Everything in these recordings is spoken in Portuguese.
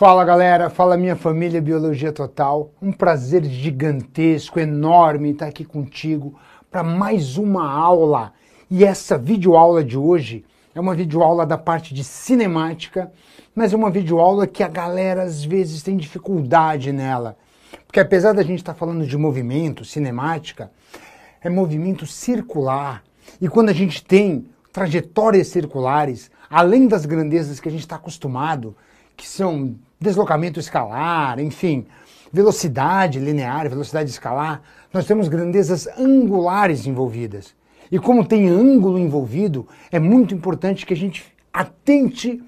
Fala galera, fala minha família Biologia Total. Um prazer gigantesco, enorme estar aqui contigo para mais uma aula. E essa videoaula de hoje é uma videoaula da parte de cinemática, mas é uma videoaula que a galera às vezes tem dificuldade nela. Porque apesar da gente estar tá falando de movimento, cinemática, é movimento circular. E quando a gente tem trajetórias circulares, além das grandezas que a gente está acostumado, que são deslocamento escalar, enfim, velocidade linear, velocidade escalar, nós temos grandezas angulares envolvidas. E como tem ângulo envolvido, é muito importante que a gente atente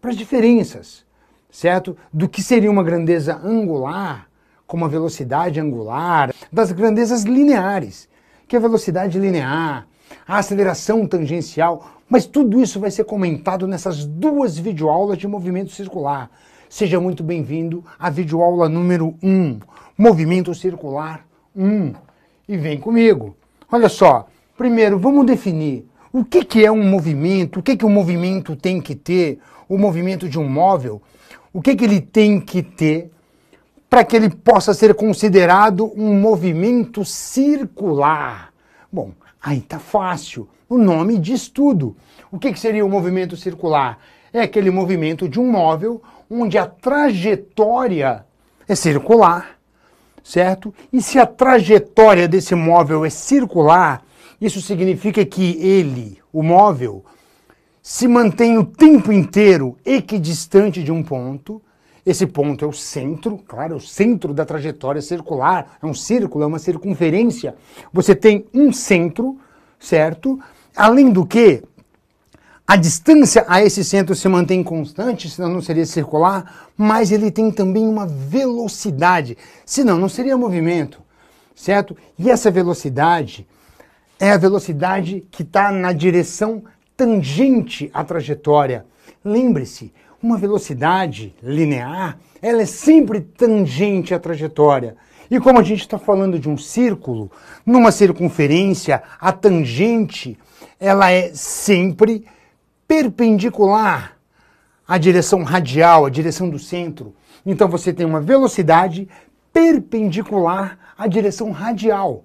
para as diferenças, certo? Do que seria uma grandeza angular, como a velocidade angular, das grandezas lineares, que é a velocidade linear, a aceleração tangencial, mas tudo isso vai ser comentado nessas duas videoaulas de movimento circular. Seja muito bem-vindo à videoaula número 1, movimento circular 1. E vem comigo. Olha só, primeiro vamos definir o que, que é um movimento, o que, que o um movimento tem que ter, o movimento de um móvel, o que, que ele tem que ter para que ele possa ser considerado um movimento circular. Bom, aí tá fácil. O nome diz tudo. O que, que seria o um movimento circular? É aquele movimento de um móvel onde a trajetória é circular, certo? E se a trajetória desse móvel é circular, isso significa que ele, o móvel, se mantém o tempo inteiro equidistante de um ponto. Esse ponto é o centro, claro, é o centro da trajetória circular, é um círculo, é uma circunferência. Você tem um centro, certo? Além do que, a distância a esse centro se mantém constante, senão não seria circular, mas ele tem também uma velocidade, senão não seria movimento, certo? E essa velocidade é a velocidade que está na direção tangente à trajetória. Lembre-se, uma velocidade linear, ela é sempre tangente à trajetória. E como a gente está falando de um círculo, numa circunferência, a tangente, ela é sempre tangente perpendicular à direção radial, à direção do centro. Então você tem uma velocidade perpendicular à direção radial.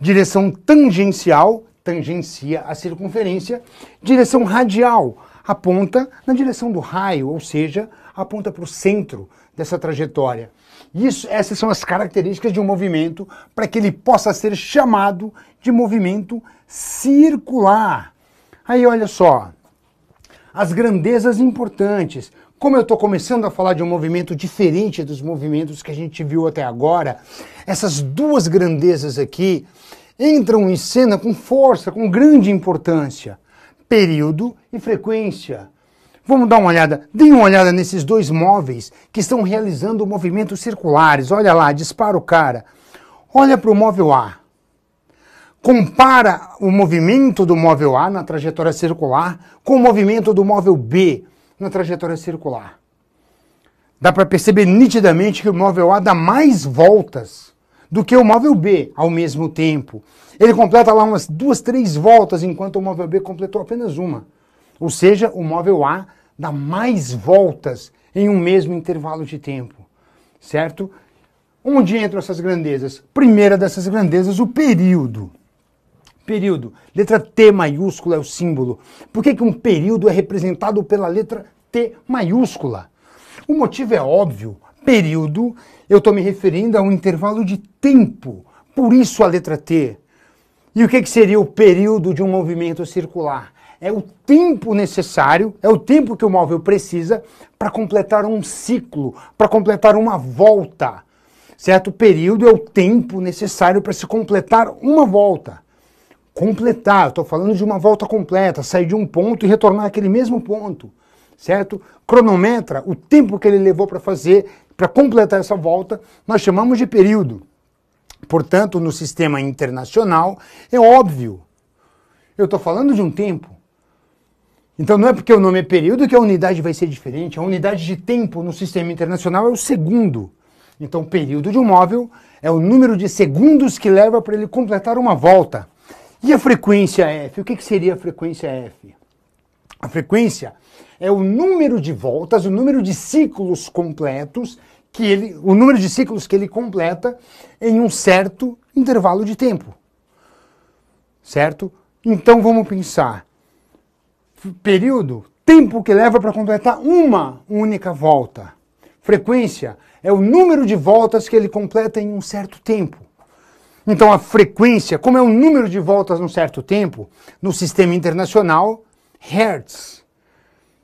Direção tangencial tangencia a circunferência, direção radial aponta na direção do raio, ou seja, aponta para o centro dessa trajetória. Isso, essas são as características de um movimento para que ele possa ser chamado de movimento circular. Aí olha só, as grandezas importantes. Como eu estou começando a falar de um movimento diferente dos movimentos que a gente viu até agora, essas duas grandezas aqui entram em cena com força, com grande importância: período e frequência. Vamos dar uma olhada, deem uma olhada nesses dois móveis que estão realizando movimentos circulares. Olha lá, dispara o cara. Olha para o móvel A compara o movimento do móvel A na trajetória circular com o movimento do móvel B na trajetória circular. Dá para perceber nitidamente que o móvel A dá mais voltas do que o móvel B ao mesmo tempo. Ele completa lá umas duas, três voltas, enquanto o móvel B completou apenas uma. Ou seja, o móvel A dá mais voltas em um mesmo intervalo de tempo, certo? Onde entram essas grandezas? Primeira dessas grandezas, o período período. Letra T maiúscula é o símbolo. Por que, que um período é representado pela letra T maiúscula? O motivo é óbvio. Período, eu estou me referindo a um intervalo de tempo. Por isso a letra T. E o que, que seria o período de um movimento circular? É o tempo necessário, é o tempo que o móvel precisa para completar um ciclo, para completar uma volta. Certo? O período é o tempo necessário para se completar uma volta completar, estou falando de uma volta completa, sair de um ponto e retornar àquele mesmo ponto, certo? Cronometra o tempo que ele levou para fazer, para completar essa volta, nós chamamos de período. Portanto, no sistema internacional, é óbvio, eu estou falando de um tempo. Então não é porque o nome é período que a unidade vai ser diferente, a unidade de tempo no sistema internacional é o segundo. Então, período de um móvel é o número de segundos que leva para ele completar uma volta. E a frequência F? O que, que seria a frequência F? A frequência é o número de voltas, o número de ciclos completos que ele, o número de ciclos que ele completa em um certo intervalo de tempo. Certo? Então vamos pensar período, tempo que leva para completar uma única volta. Frequência é o número de voltas que ele completa em um certo tempo. Então a frequência, como é o número de voltas num certo tempo, no sistema internacional, hertz.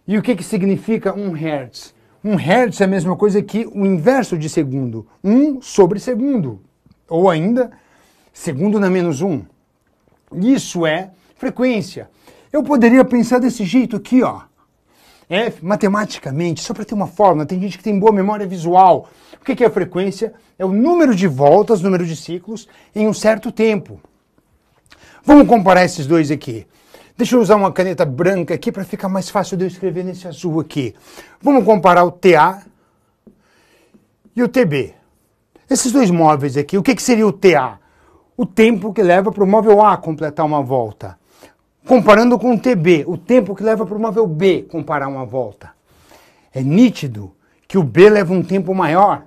E o que, que significa um hertz? Um hertz é a mesma coisa que o inverso de segundo, 1 um sobre segundo, ou ainda segundo na menos 1. Um. Isso é frequência. Eu poderia pensar desse jeito aqui, ó. F, é, matematicamente, só para ter uma fórmula, tem gente que tem boa memória visual, o que é a frequência? É o número de voltas, número de ciclos, em um certo tempo. Vamos comparar esses dois aqui. Deixa eu usar uma caneta branca aqui para ficar mais fácil de eu escrever nesse azul aqui. Vamos comparar o TA e o TB. Esses dois móveis aqui, o que, que seria o TA? O tempo que leva para o móvel A completar uma volta. Comparando com o TB, o tempo que leva para o móvel B comparar uma volta. É nítido que o B leva um tempo maior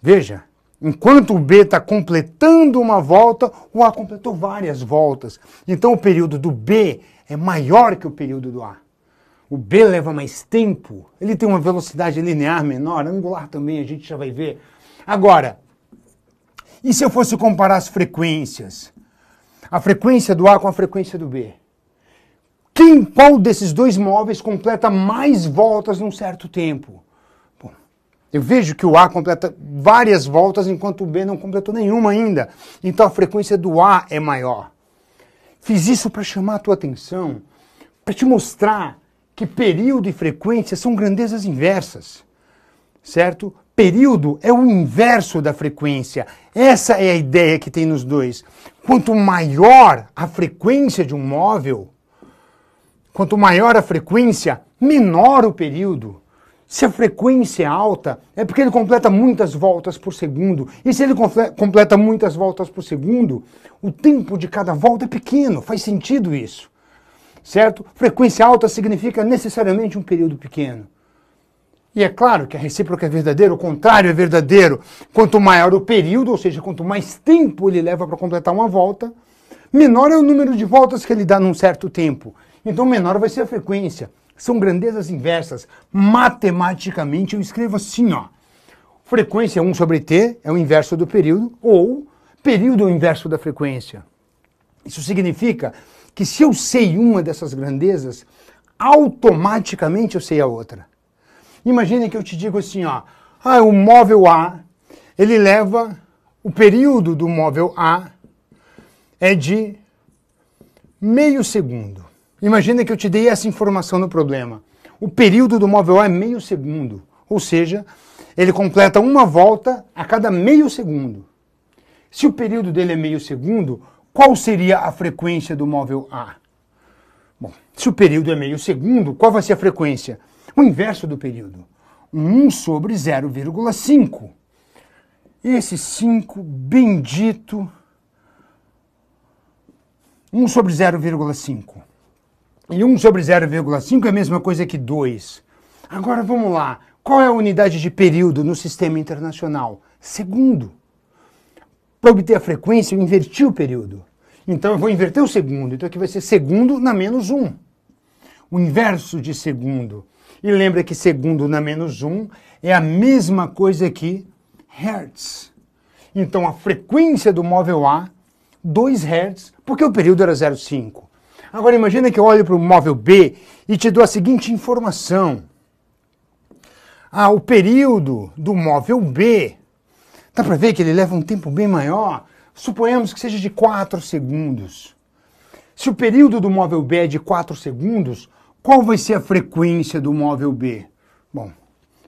Veja, enquanto o B está completando uma volta, o A completou várias voltas. Então o período do B é maior que o período do A. O B leva mais tempo, ele tem uma velocidade linear menor, angular também, a gente já vai ver. Agora, e se eu fosse comparar as frequências? A frequência do A com a frequência do B. Quem, qual desses dois móveis completa mais voltas num certo tempo? Eu vejo que o A completa várias voltas, enquanto o B não completou nenhuma ainda. Então a frequência do A é maior. Fiz isso para chamar a tua atenção, para te mostrar que período e frequência são grandezas inversas, certo? Período é o inverso da frequência. Essa é a ideia que tem nos dois. Quanto maior a frequência de um móvel, quanto maior a frequência, menor o período. Se a frequência é alta, é porque ele completa muitas voltas por segundo. E se ele completa muitas voltas por segundo, o tempo de cada volta é pequeno. Faz sentido isso. Certo? Frequência alta significa necessariamente um período pequeno. E é claro que a recíproca é verdadeira, o contrário é verdadeiro. Quanto maior o período, ou seja, quanto mais tempo ele leva para completar uma volta, menor é o número de voltas que ele dá num certo tempo. Então, menor vai ser a frequência. São grandezas inversas. Matematicamente, eu escrevo assim, ó. Frequência 1 sobre t é o inverso do período, ou período é o inverso da frequência. Isso significa que se eu sei uma dessas grandezas, automaticamente eu sei a outra. Imagine que eu te digo assim, ó, ah, o móvel A, ele leva o período do móvel A é de meio segundo. Imagina que eu te dei essa informação no problema. O período do móvel A é meio segundo, ou seja, ele completa uma volta a cada meio segundo. Se o período dele é meio segundo, qual seria a frequência do móvel A? Bom, se o período é meio segundo, qual vai ser a frequência? O inverso do período, 1 sobre 0,5. Esse 5 bendito, 1 sobre 0,5. E 1 sobre 0,5 é a mesma coisa que 2. Agora vamos lá. Qual é a unidade de período no sistema internacional? Segundo. Para obter a frequência, eu inverti o período. Então eu vou inverter o segundo. Então aqui vai ser segundo na menos 1. O inverso de segundo. E lembra que segundo na menos 1 é a mesma coisa que Hertz. Então a frequência do móvel A, 2 Hertz, porque o período era 0,5. Agora imagina que eu olho para o móvel B e te dou a seguinte informação. Ah, o período do móvel B, dá para ver que ele leva um tempo bem maior? Suponhamos que seja de 4 segundos. Se o período do móvel B é de 4 segundos, qual vai ser a frequência do móvel B? Bom,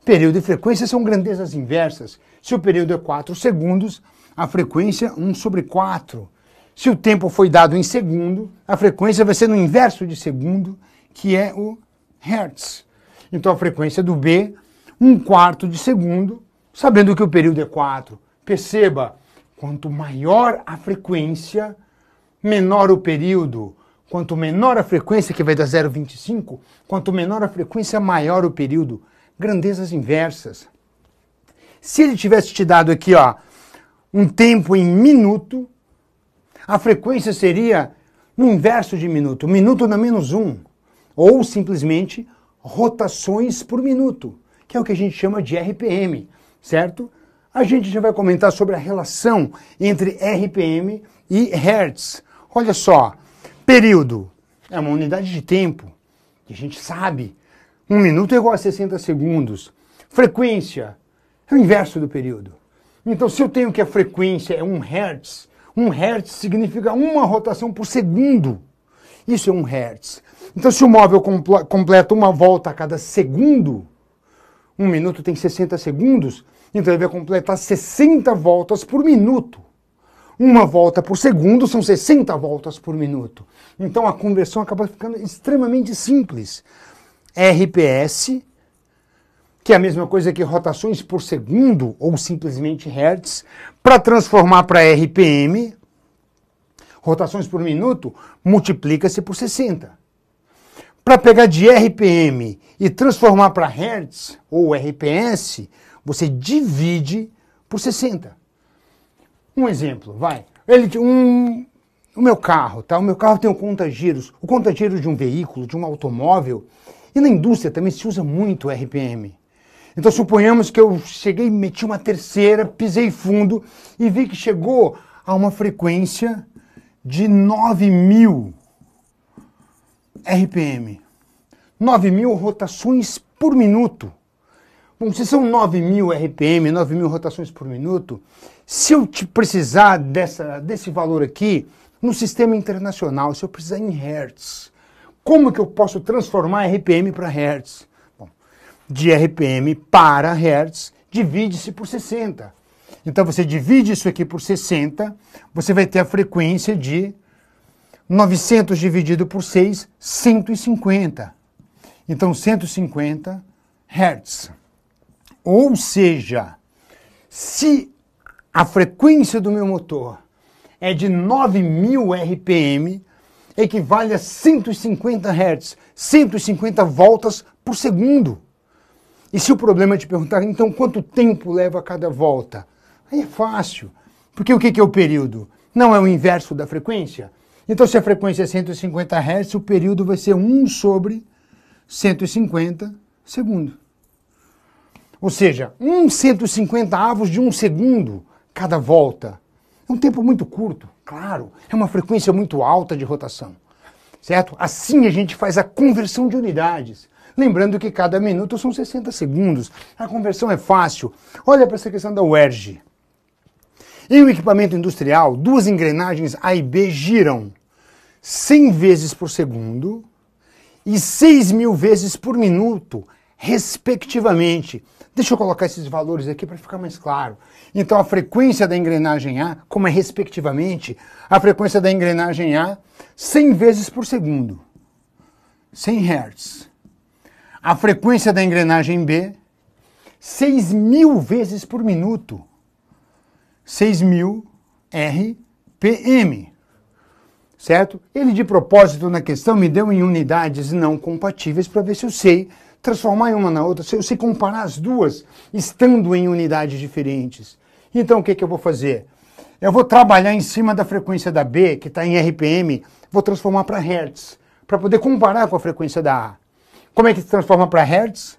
período e frequência são grandezas inversas. Se o período é 4 segundos, a frequência 1 sobre 4. Se o tempo foi dado em segundo, a frequência vai ser no inverso de segundo, que é o hertz. Então a frequência do B, um quarto de segundo, sabendo que o período é 4. Perceba, quanto maior a frequência, menor o período. Quanto menor a frequência, que vai dar 0,25, quanto menor a frequência, maior o período. Grandezas inversas. Se ele tivesse te dado aqui, ó, um tempo em minuto, a frequência seria no inverso de minuto, minuto na menos um, ou simplesmente rotações por minuto, que é o que a gente chama de RPM, certo? A gente já vai comentar sobre a relação entre RPM e Hertz. Olha só, período é uma unidade de tempo, que a gente sabe. Um minuto é igual a 60 segundos. Frequência é o inverso do período. Então, se eu tenho que a frequência é 1 Hertz, um hertz significa uma rotação por segundo. Isso é um hertz. Então, se o móvel compl completa uma volta a cada segundo, um minuto tem 60 segundos, então ele vai completar 60 voltas por minuto. Uma volta por segundo são 60 voltas por minuto. Então a conversão acaba ficando extremamente simples. RPS, que é a mesma coisa que rotações por segundo, ou simplesmente hertz, para transformar para RPM, rotações por minuto, multiplica-se por 60. Para pegar de RPM e transformar para Hertz ou RPS, você divide por 60. Um exemplo, vai. Ele um o meu carro, tá? O meu carro tem um conta-giros, o conta-giros de um veículo, de um automóvel, e na indústria também se usa muito RPM. Então suponhamos que eu cheguei, meti uma terceira, pisei fundo e vi que chegou a uma frequência de 9000 RPM. 9000 rotações por minuto. Bom, se são 9000 RPM, 9000 rotações por minuto, se eu te precisar dessa, desse valor aqui no sistema internacional, se eu precisar em hertz, como que eu posso transformar RPM para hertz? de RPM para Hertz divide-se por 60. Então você divide isso aqui por 60, você vai ter a frequência de 900 dividido por 6, 150. Então 150 Hertz. Ou seja, se a frequência do meu motor é de 9000 RPM, equivale a 150 Hertz, 150 voltas por segundo. E se o problema é te perguntar, então quanto tempo leva cada volta? Aí é fácil, porque o que é o período? Não é o inverso da frequência? Então, se a frequência é 150 Hz, o período vai ser 1 sobre 150 segundo. Ou seja, 1 150 avos de um segundo cada volta. É um tempo muito curto, claro, é uma frequência muito alta de rotação. Certo? Assim a gente faz a conversão de unidades. Lembrando que cada minuto são 60 segundos. A conversão é fácil. Olha para essa questão da UERJ. Em um equipamento industrial, duas engrenagens A e B giram 100 vezes por segundo e 6 mil vezes por minuto, respectivamente. Deixa eu colocar esses valores aqui para ficar mais claro. Então, a frequência da engrenagem A, como é respectivamente, a frequência da engrenagem A, 100 vezes por segundo, 100 Hz a frequência da engrenagem B, 6 mil vezes por minuto. 6 mil RPM. Certo? Ele, de propósito, na questão, me deu em unidades não compatíveis para ver se eu sei transformar uma na outra, se eu sei comparar as duas, estando em unidades diferentes. Então, o que, que eu vou fazer? Eu vou trabalhar em cima da frequência da B, que está em RPM, vou transformar para Hertz, para poder comparar com a frequência da A. Como é que se transforma para Hertz?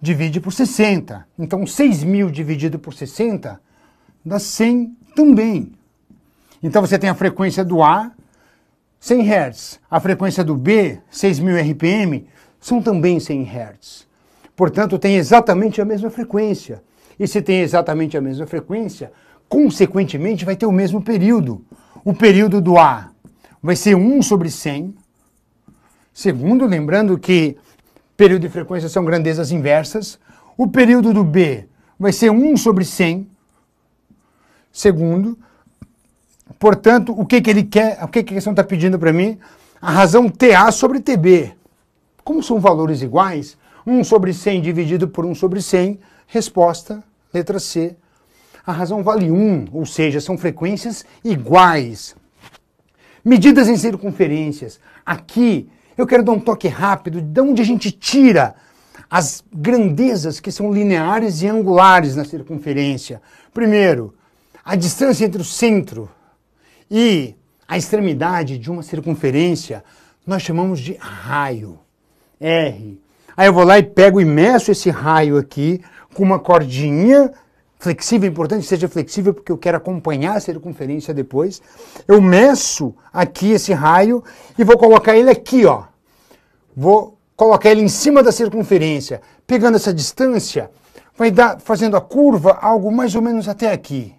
Divide por 60. Então, 6.000 dividido por 60 dá 100 também. Então, você tem a frequência do A, 100 hertz. A frequência do B, 6.000 RPM, são também 100 hertz. Portanto, tem exatamente a mesma frequência. E se tem exatamente a mesma frequência, consequentemente vai ter o mesmo período. O período do A vai ser 1 sobre 100. Segundo, lembrando que período e frequência são grandezas inversas. O período do B vai ser 1 sobre 100 segundo. Portanto, o que, que ele quer, o que, que a questão está pedindo para mim? A razão TA sobre TB. Como são valores iguais, 1 sobre 100 dividido por 1 sobre 100, resposta, letra C. A razão vale 1, ou seja, são frequências iguais. Medidas em circunferências. Aqui eu quero dar um toque rápido de onde a gente tira as grandezas que são lineares e angulares na circunferência. Primeiro, a distância entre o centro e a extremidade de uma circunferência nós chamamos de raio, R. Aí eu vou lá e pego, e meço esse raio aqui com uma cordinha flexível, importante seja flexível, porque eu quero acompanhar a circunferência depois. Eu meço aqui esse raio e vou colocar ele aqui, ó. Vou colocar ele em cima da circunferência. Pegando essa distância, vai dar, fazendo a curva, algo mais ou menos até aqui.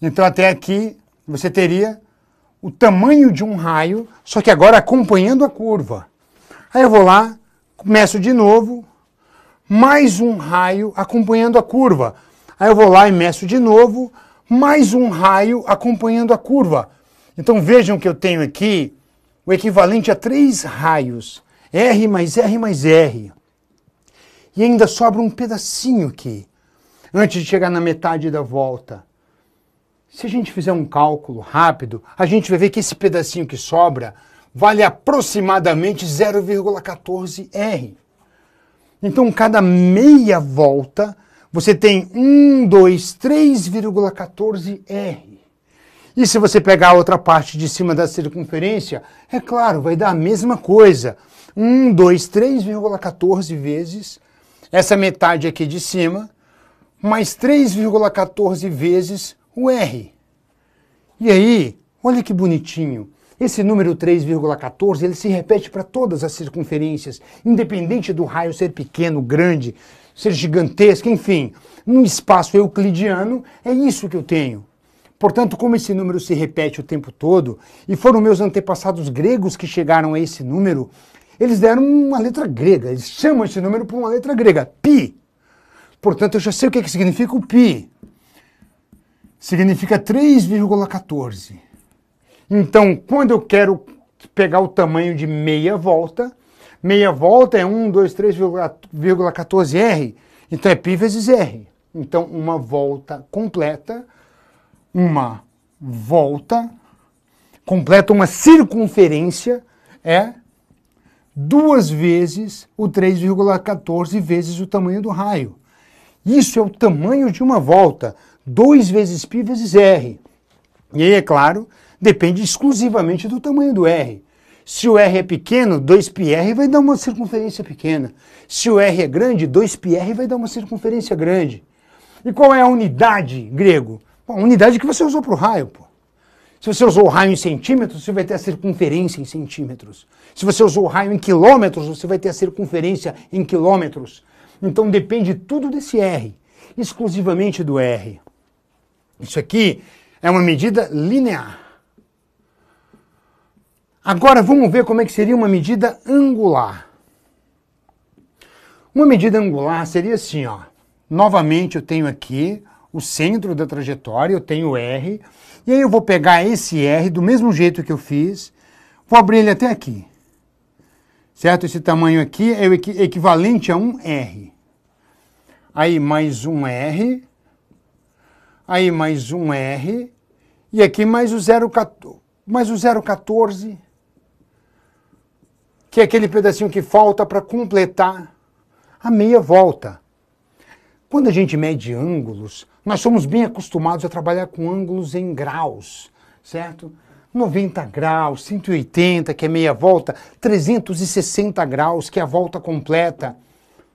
Então, até aqui, você teria o tamanho de um raio, só que agora acompanhando a curva. Aí eu vou lá, começo de novo, mais um raio acompanhando a curva. Aí eu vou lá e meço de novo, mais um raio acompanhando a curva. Então vejam que eu tenho aqui o equivalente a três raios, R mais R mais R. E ainda sobra um pedacinho aqui, antes de chegar na metade da volta. Se a gente fizer um cálculo rápido, a gente vai ver que esse pedacinho que sobra vale aproximadamente 0,14R. Então, cada meia volta você tem 1, 2, 3,14R. E se você pegar a outra parte de cima da circunferência, é claro, vai dar a mesma coisa. 1, 2, 3,14 vezes essa metade aqui de cima, mais 3,14 vezes o R. E aí, olha que bonitinho. Esse número 3,14 ele se repete para todas as circunferências, independente do raio ser pequeno, grande, ser gigantesca, enfim, num espaço euclidiano, é isso que eu tenho. Portanto, como esse número se repete o tempo todo, e foram meus antepassados gregos que chegaram a esse número, eles deram uma letra grega, eles chamam esse número por uma letra grega, pi. Portanto, eu já sei o que, é que significa o pi. Significa 3,14. Então, quando eu quero pegar o tamanho de meia volta, Meia volta é 1, 2, 3,14R. Então é π vezes R. Então uma volta completa, uma volta completa, uma circunferência é duas vezes o 3,14 vezes o tamanho do raio. Isso é o tamanho de uma volta, 2 vezes π vezes r. E aí, é claro, depende exclusivamente do tamanho do r. Se o R é pequeno, 2πr vai dar uma circunferência pequena. Se o R é grande, 2πr vai dar uma circunferência grande. E qual é a unidade grego? Bom, a unidade que você usou para o raio, pô. Se você usou o raio em centímetros, você vai ter a circunferência em centímetros. Se você usou o raio em quilômetros, você vai ter a circunferência em quilômetros. Então depende tudo desse R, exclusivamente do R. Isso aqui é uma medida linear. Agora vamos ver como é que seria uma medida angular. Uma medida angular seria assim, ó. Novamente eu tenho aqui o centro da trajetória, eu tenho R, e aí eu vou pegar esse R do mesmo jeito que eu fiz, vou abrir ele até aqui. Certo? Esse tamanho aqui é o equivalente a um R. Aí mais um R, aí mais um R, e aqui mais o 0,14, mais o 0,14, que é aquele pedacinho que falta para completar a meia volta. Quando a gente mede ângulos, nós somos bem acostumados a trabalhar com ângulos em graus, certo? 90 graus, 180, que é meia volta, 360 graus, que é a volta completa.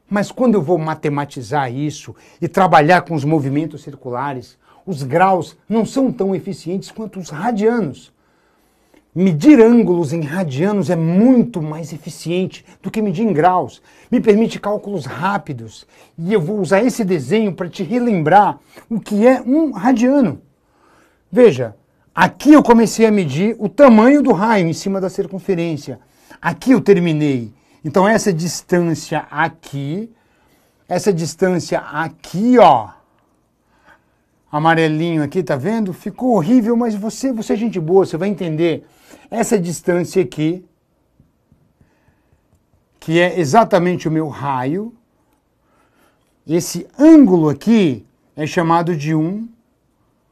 Mas quando eu vou matematizar isso e trabalhar com os movimentos circulares, os graus não são tão eficientes quanto os radianos. Medir ângulos em radianos é muito mais eficiente do que medir em graus. Me permite cálculos rápidos e eu vou usar esse desenho para te relembrar o que é um radiano. Veja, aqui eu comecei a medir o tamanho do raio em cima da circunferência. Aqui eu terminei. Então essa distância aqui, essa distância aqui, ó, amarelinho aqui, tá vendo? Ficou horrível, mas você, você é gente boa, você vai entender essa distância aqui, que é exatamente o meu raio, esse ângulo aqui é chamado de um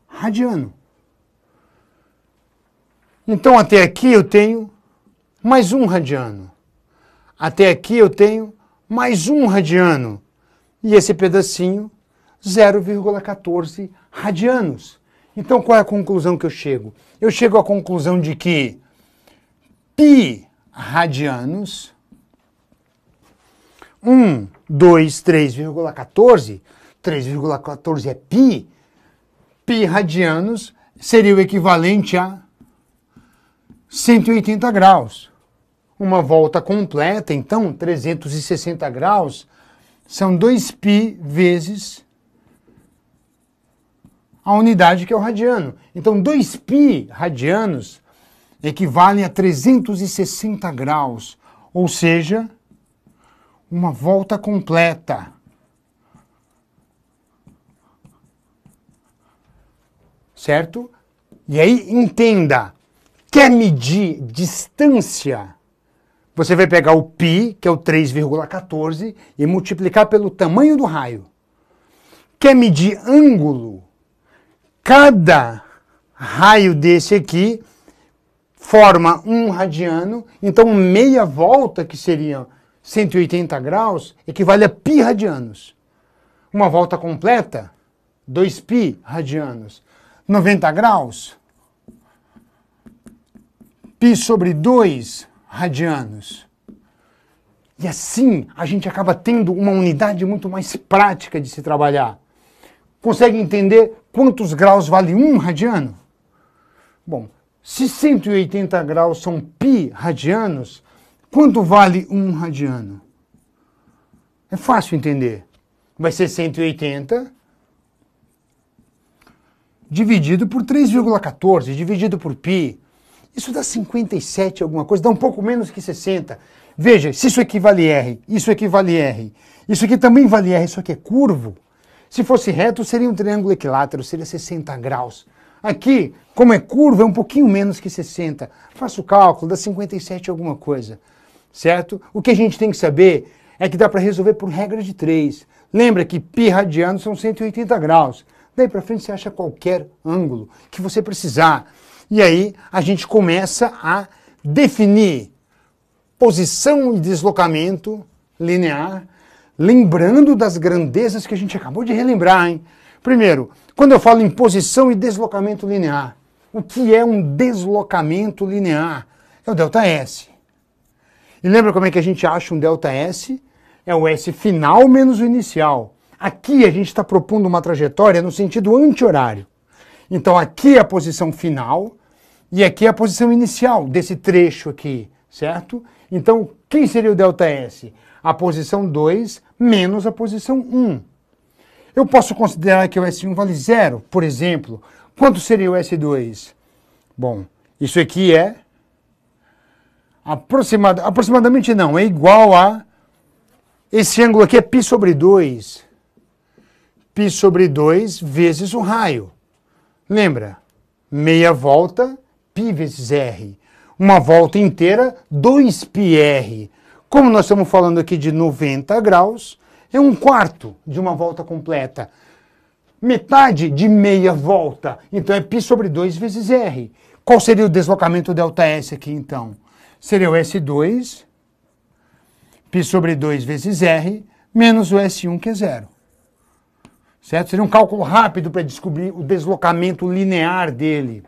radiano. Então, até aqui eu tenho mais um radiano. Até aqui eu tenho mais um radiano. E esse pedacinho, 0,14 radianos. Então qual é a conclusão que eu chego? Eu chego à conclusão de que pi radianos 1, 2, 3,14, 3,14 é pi, pi radianos seria o equivalente a 180 graus. Uma volta completa, então, 360 graus, são 2π vezes a unidade que é o radiano. Então, 2π radianos equivalem a 360 graus, ou seja, uma volta completa. Certo? E aí, entenda, quer medir distância? Você vai pegar o π, que é o 3,14, e multiplicar pelo tamanho do raio. Quer medir ângulo? Cada raio desse aqui forma um radiano, então meia volta, que seria 180 graus, equivale a pi radianos. Uma volta completa, 2π radianos. 90 graus, π sobre 2 radianos. E assim a gente acaba tendo uma unidade muito mais prática de se trabalhar. Consegue entender quantos graus vale um radiano? Bom, se 180 graus são pi radianos, quanto vale um radiano? É fácil entender. Vai ser 180 dividido por 3,14, dividido por pi. Isso dá 57 alguma coisa, dá um pouco menos que 60. Veja, se isso aqui vale R, isso aqui vale R, isso aqui também vale R, isso aqui é curvo. Se fosse reto, seria um triângulo equilátero, seria 60 graus. Aqui, como é curva, é um pouquinho menos que 60. Faço o cálculo, dá 57 alguma coisa, certo? O que a gente tem que saber é que dá para resolver por regra de 3. Lembra que π radiano são 180 graus. Daí para frente você acha qualquer ângulo que você precisar. E aí a gente começa a definir posição e deslocamento linear lembrando das grandezas que a gente acabou de relembrar, hein? Primeiro, quando eu falo em posição e deslocamento linear, o que é um deslocamento linear? É o delta S. E lembra como é que a gente acha um delta S? É o S final menos o inicial. Aqui a gente está propondo uma trajetória no sentido anti-horário. Então aqui é a posição final e aqui é a posição inicial desse trecho aqui, certo? Então quem seria o delta S? a posição 2 menos a posição 1. Um. Eu posso considerar que o S1 vale zero, por exemplo. Quanto seria o S2? Bom, isso aqui é aproximada, aproximadamente não, é igual a esse ângulo aqui é π sobre 2. π sobre 2 vezes o um raio. Lembra? Meia volta, π vezes r. Uma volta inteira, 2πr. Como nós estamos falando aqui de 90 graus, é um quarto de uma volta completa. Metade de meia volta. Então é π sobre 2 vezes R. Qual seria o deslocamento delta S aqui então? Seria o S2, π sobre 2 vezes R, menos o S1 que é zero. Certo? Seria um cálculo rápido para descobrir o deslocamento linear dele.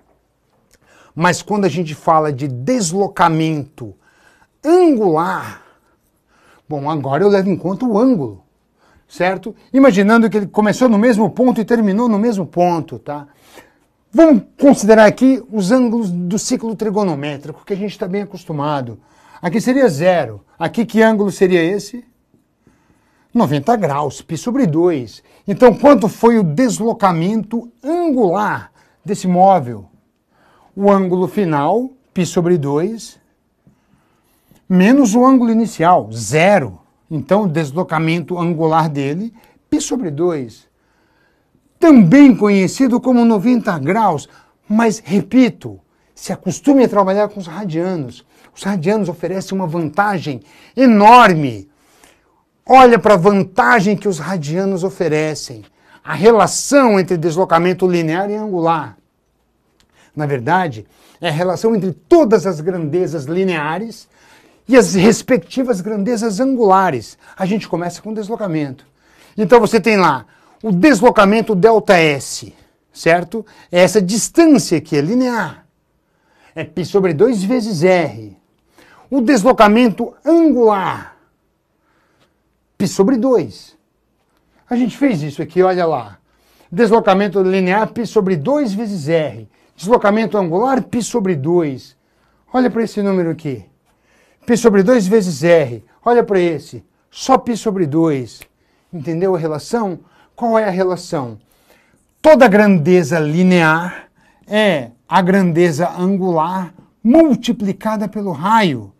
Mas quando a gente fala de deslocamento angular, Bom, agora eu levo em conta o ângulo, certo? Imaginando que ele começou no mesmo ponto e terminou no mesmo ponto, tá? Vamos considerar aqui os ângulos do ciclo trigonométrico, que a gente está bem acostumado. Aqui seria zero. Aqui que ângulo seria esse? 90 graus, π sobre 2. Então, quanto foi o deslocamento angular desse móvel? O ângulo final, π sobre 2, menos o ângulo inicial, zero. Então, o deslocamento angular dele, π sobre 2, também conhecido como 90 graus. Mas, repito, se acostume a trabalhar com os radianos. Os radianos oferecem uma vantagem enorme. Olha para a vantagem que os radianos oferecem. A relação entre deslocamento linear e angular. Na verdade, é a relação entre todas as grandezas lineares e as respectivas grandezas angulares. A gente começa com deslocamento. Então você tem lá o deslocamento delta S, certo? É essa distância que é linear. É π sobre 2 vezes r. O deslocamento angular, π sobre 2. A gente fez isso aqui, olha lá. Deslocamento linear, π sobre 2 vezes r. Deslocamento angular, π sobre 2. Olha para esse número aqui. P sobre 2 vezes R. Olha para esse. Só P sobre 2. Entendeu a relação? Qual é a relação? Toda grandeza linear é a grandeza angular multiplicada pelo raio,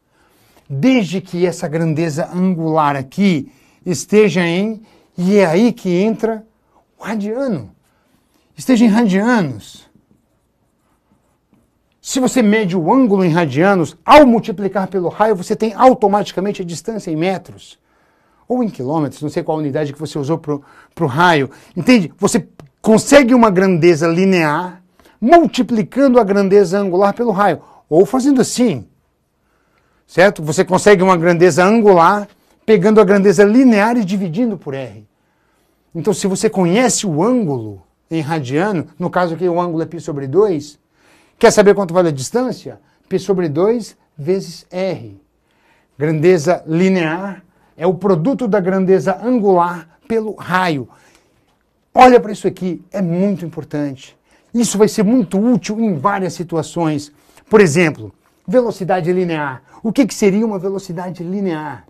desde que essa grandeza angular aqui esteja em, e é aí que entra o radiano. Esteja em radianos. Se você mede o ângulo em radianos, ao multiplicar pelo raio, você tem automaticamente a distância em metros. Ou em quilômetros, não sei qual unidade que você usou para o raio. Entende? Você consegue uma grandeza linear multiplicando a grandeza angular pelo raio. Ou fazendo assim. Certo? Você consegue uma grandeza angular pegando a grandeza linear e dividindo por R. Então, se você conhece o ângulo em radiano, no caso aqui o ângulo é π sobre 2, Quer saber quanto vale a distância? P sobre 2 vezes R. Grandeza linear é o produto da grandeza angular pelo raio. Olha para isso aqui, é muito importante. Isso vai ser muito útil em várias situações. Por exemplo, velocidade linear. O que, que seria uma velocidade linear?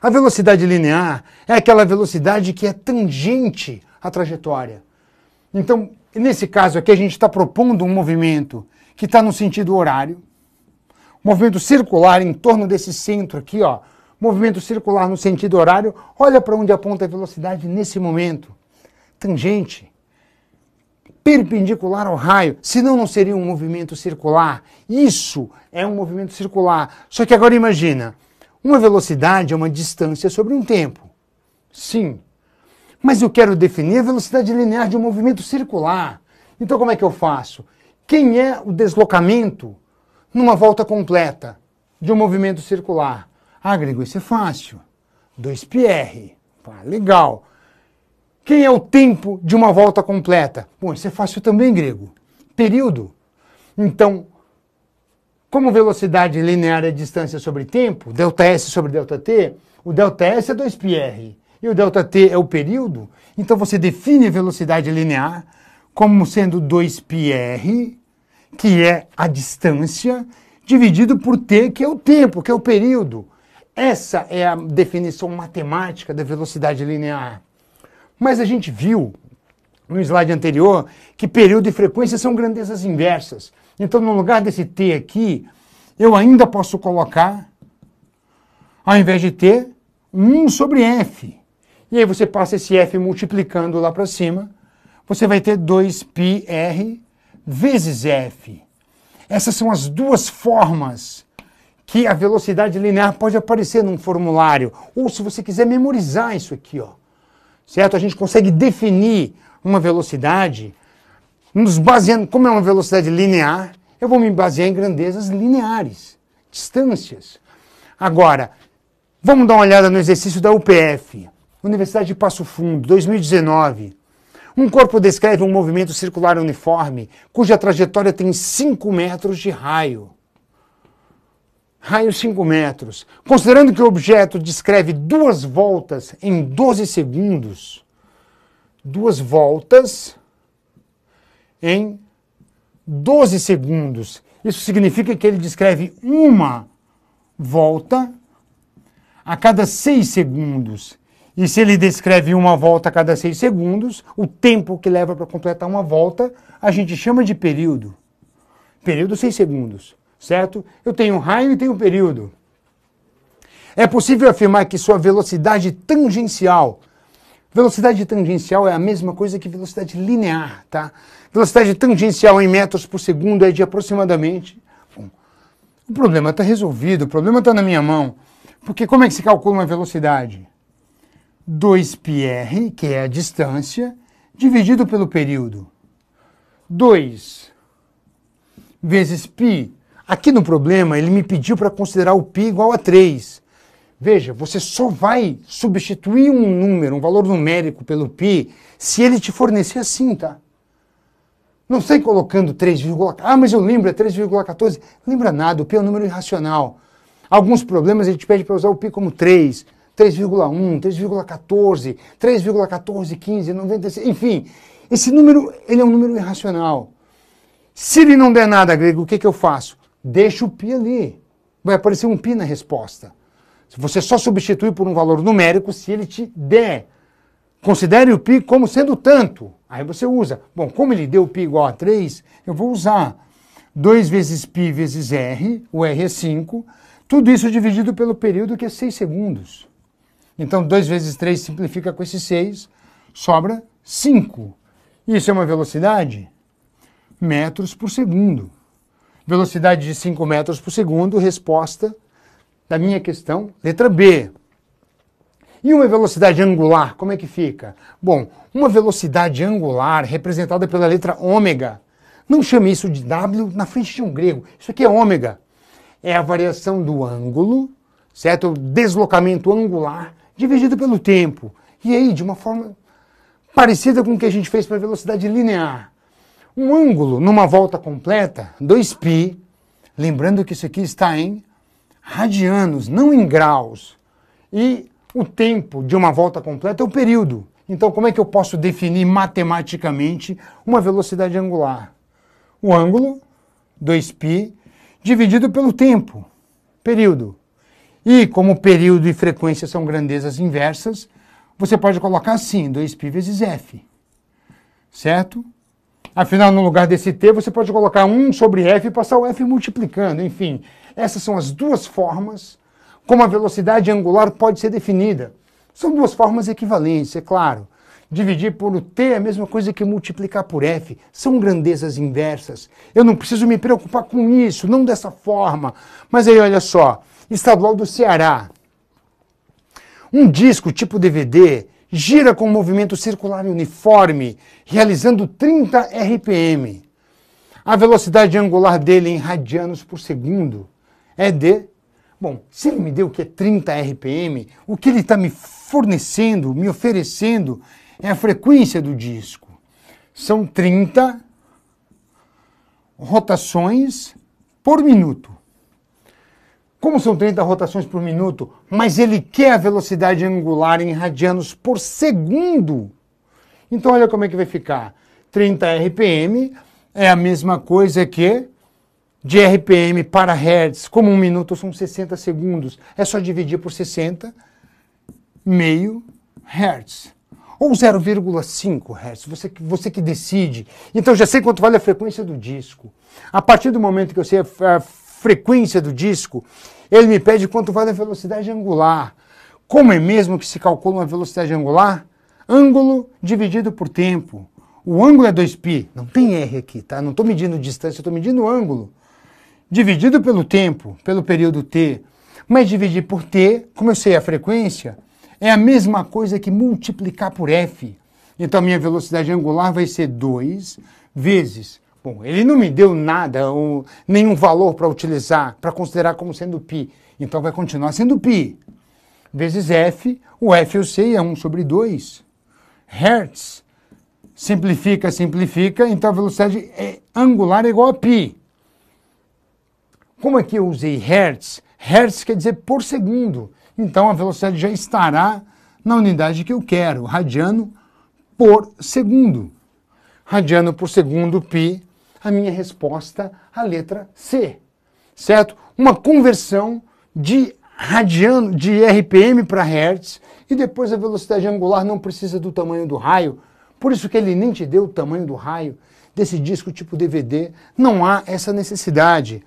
A velocidade linear é aquela velocidade que é tangente à trajetória. Então, nesse caso aqui, a gente está propondo um movimento que está no sentido horário, um movimento circular em torno desse centro aqui, ó, movimento circular no sentido horário, olha para onde aponta a velocidade nesse momento. Tangente, perpendicular ao raio, senão não seria um movimento circular. Isso é um movimento circular. Só que agora imagina, uma velocidade é uma distância sobre um tempo. Sim, mas eu quero definir a velocidade linear de um movimento circular. Então como é que eu faço? Quem é o deslocamento numa volta completa de um movimento circular? Ah, Gregor, isso é fácil. 2πr. Pá, legal. Quem é o tempo de uma volta completa? Bom, isso é fácil também, grego. Período. Então, como velocidade linear é distância sobre tempo, delta S sobre delta T, o delta S é 2πr e o ΔT é o período, então você define a velocidade linear como sendo 2πr, que é a distância, dividido por t, que é o tempo, que é o período. Essa é a definição matemática da velocidade linear. Mas a gente viu no slide anterior que período e frequência são grandezas inversas. Então, no lugar desse t aqui, eu ainda posso colocar, ao invés de t, 1 sobre f. E aí você passa esse F multiplicando lá para cima, você vai ter 2πr vezes F. Essas são as duas formas que a velocidade linear pode aparecer num formulário. Ou se você quiser memorizar isso aqui, ó. Certo? A gente consegue definir uma velocidade nos baseando, como é uma velocidade linear, eu vou me basear em grandezas lineares, distâncias. Agora, vamos dar uma olhada no exercício da UPF. Universidade de Passo Fundo, 2019. Um corpo descreve um movimento circular uniforme, cuja trajetória tem 5 metros de raio. Raio 5 metros. Considerando que o objeto descreve duas voltas em 12 segundos, duas voltas em 12 segundos. Isso significa que ele descreve uma volta a cada 6 segundos. E se ele descreve uma volta a cada seis segundos, o tempo que leva para completar uma volta, a gente chama de período. Período seis segundos, certo? Eu tenho um raio e tenho um período. É possível afirmar que sua velocidade tangencial, velocidade tangencial é a mesma coisa que velocidade linear, tá? Velocidade tangencial em metros por segundo é de aproximadamente. Bom, o problema está resolvido, o problema está na minha mão. Porque como é que se calcula uma velocidade? 2πr, que é a distância, dividido pelo período. 2 vezes π. Aqui no problema, ele me pediu para considerar o π igual a 3. Veja, você só vai substituir um número, um valor numérico pelo π, se ele te fornecer assim, tá? Não sei colocando 3, ah, mas eu lembro, é 3,14. Lembra nada, o π é um número irracional. Alguns problemas ele te pede para usar o π como 3 3,1, 3,14, 3,14, 15, 96, enfim. Esse número, ele é um número irracional. Se ele não der nada, grego, o que, que eu faço? Deixa o pi ali. Vai aparecer um pi na resposta. Você só substitui por um valor numérico se ele te der. Considere o pi como sendo tanto. Aí você usa. Bom, como ele deu pi igual a 3, eu vou usar 2 vezes pi vezes r, o r é 5, tudo isso dividido pelo período que é 6 segundos. Então, 2 vezes 3 simplifica com esse 6, sobra 5. Isso é uma velocidade? Metros por segundo. Velocidade de 5 metros por segundo, resposta da minha questão, letra B. E uma velocidade angular, como é que fica? Bom, uma velocidade angular representada pela letra ômega. Não chame isso de W na frente de um grego. Isso aqui é ômega. É a variação do ângulo, certo? O deslocamento angular dividido pelo tempo. E aí, de uma forma parecida com o que a gente fez para velocidade linear. Um ângulo numa volta completa, 2π, lembrando que isso aqui está em radianos, não em graus. E o tempo de uma volta completa é o período. Então, como é que eu posso definir matematicamente uma velocidade angular? O ângulo, 2π, dividido pelo tempo, período. E como período e frequência são grandezas inversas, você pode colocar assim, 2π vezes f. Certo? Afinal, no lugar desse t, você pode colocar 1 sobre f e passar o f multiplicando. Enfim, essas são as duas formas como a velocidade angular pode ser definida. São duas formas equivalentes, é claro. Dividir por t é a mesma coisa que multiplicar por f. São grandezas inversas. Eu não preciso me preocupar com isso, não dessa forma. Mas aí, olha só, Estadual do Ceará. Um disco tipo DVD gira com um movimento circular uniforme, realizando 30 RPM. A velocidade angular dele em radianos por segundo é de. Bom, se ele me deu o que é 30 RPM, o que ele está me fornecendo, me oferecendo, é a frequência do disco. São 30 rotações por minuto. Como são 30 rotações por minuto, mas ele quer a velocidade angular em radianos por segundo. Então olha como é que vai ficar. 30 RPM é a mesma coisa que de RPM para Hertz, como um minuto são 60 segundos. É só dividir por 60, meio Hertz. Ou 0,5 Hertz, você, você que decide. Então já sei quanto vale a frequência do disco. A partir do momento que eu sei a, a frequência do disco, ele me pede quanto vale a velocidade angular. Como é mesmo que se calcula uma velocidade angular? Ângulo dividido por tempo. O ângulo é 2π, não tem r aqui, tá? Não estou medindo distância, estou medindo ângulo. Dividido pelo tempo, pelo período t. Mas dividir por t, como eu sei a frequência, é a mesma coisa que multiplicar por f. Então a minha velocidade angular vai ser 2 vezes Bom, ele não me deu nada, ou nenhum valor para utilizar, para considerar como sendo π. Então vai continuar sendo π. Vezes f, o f eu sei é 1 sobre 2. Hertz, simplifica, simplifica, então a velocidade é angular é igual a π. Como é que eu usei hertz? Hertz quer dizer por segundo. Então a velocidade já estará na unidade que eu quero, radiano por segundo. Radiano por segundo, π, a minha resposta, a letra C. Certo? Uma conversão de radiano de RPM para Hertz e depois a velocidade angular não precisa do tamanho do raio. Por isso que ele nem te deu o tamanho do raio desse disco tipo DVD, não há essa necessidade.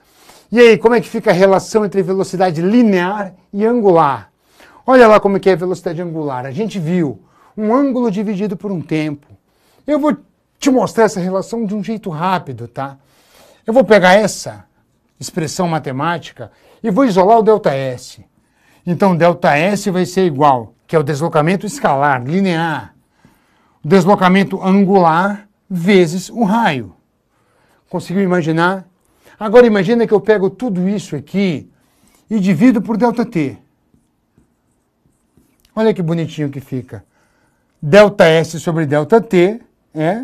E aí, como é que fica a relação entre velocidade linear e angular? Olha lá como é que é a velocidade angular. A gente viu um ângulo dividido por um tempo. Eu vou te mostrar essa relação de um jeito rápido, tá? Eu vou pegar essa expressão matemática e vou isolar o delta S. Então, delta S vai ser igual, que é o deslocamento escalar, linear, o deslocamento angular vezes o raio. Conseguiu imaginar? Agora imagina que eu pego tudo isso aqui e divido por delta t. Olha que bonitinho que fica. Delta S sobre delta t é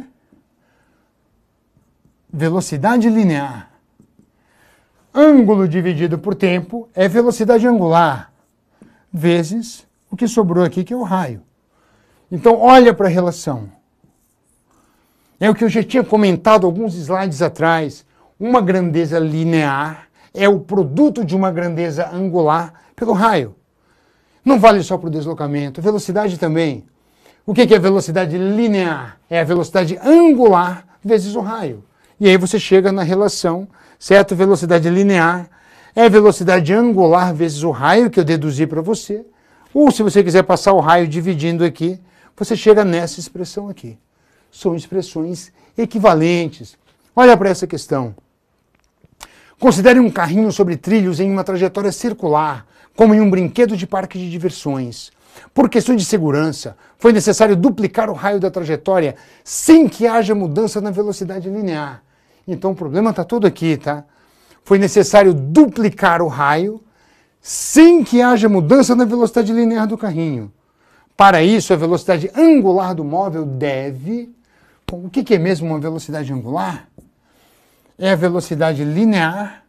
velocidade linear. Ângulo dividido por tempo é velocidade angular, vezes o que sobrou aqui, que é o raio. Então, olha para a relação. É o que eu já tinha comentado alguns slides atrás. Uma grandeza linear é o produto de uma grandeza angular pelo raio. Não vale só para o deslocamento, velocidade também. O que é velocidade linear? É a velocidade angular vezes o raio. E aí você chega na relação, certo? Velocidade linear é velocidade angular vezes o raio que eu deduzi para você. Ou se você quiser passar o raio dividindo aqui, você chega nessa expressão aqui. São expressões equivalentes. Olha para essa questão. Considere um carrinho sobre trilhos em uma trajetória circular, como em um brinquedo de parque de diversões. Por questões de segurança, foi necessário duplicar o raio da trajetória sem que haja mudança na velocidade linear. Então o problema está todo aqui, tá? Foi necessário duplicar o raio sem que haja mudança na velocidade linear do carrinho. Para isso, a velocidade angular do móvel deve. o que, que é mesmo uma velocidade angular? É a velocidade linear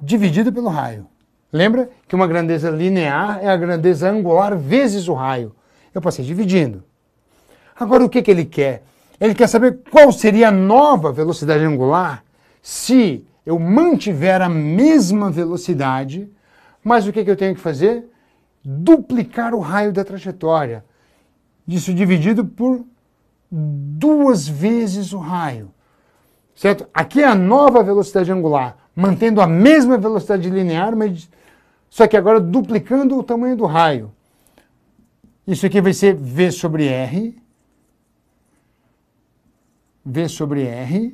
dividida pelo raio. Lembra que uma grandeza linear é a grandeza angular vezes o raio. Eu passei dividindo. Agora, o que, que ele quer? Ele quer saber qual seria a nova velocidade angular se eu mantiver a mesma velocidade, mas o que, que eu tenho que fazer? Duplicar o raio da trajetória. Isso dividido por duas vezes o raio. Certo? Aqui é a nova velocidade angular, mantendo a mesma velocidade linear, mas só que agora duplicando o tamanho do raio. Isso aqui vai ser v sobre r, V sobre R,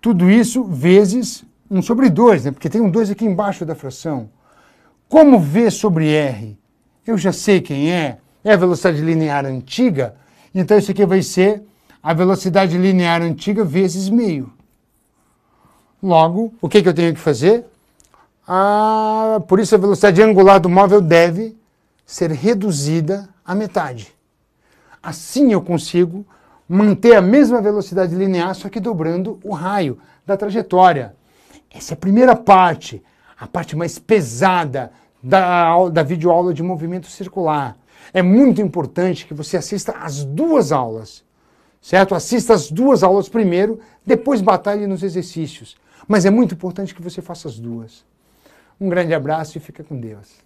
tudo isso vezes 1 sobre 2, né? porque tem um 2 aqui embaixo da fração. Como V sobre R, eu já sei quem é, é a velocidade linear antiga, então isso aqui vai ser a velocidade linear antiga vezes meio. Logo, o que, que eu tenho que fazer? Ah, por isso a velocidade angular do móvel deve ser reduzida à metade. Assim eu consigo manter a mesma velocidade linear, só que dobrando o raio da trajetória. Essa é a primeira parte, a parte mais pesada da, da videoaula de movimento circular. É muito importante que você assista as duas aulas, certo? Assista as duas aulas primeiro, depois batalhe nos exercícios. Mas é muito importante que você faça as duas. Um grande abraço e fica com Deus.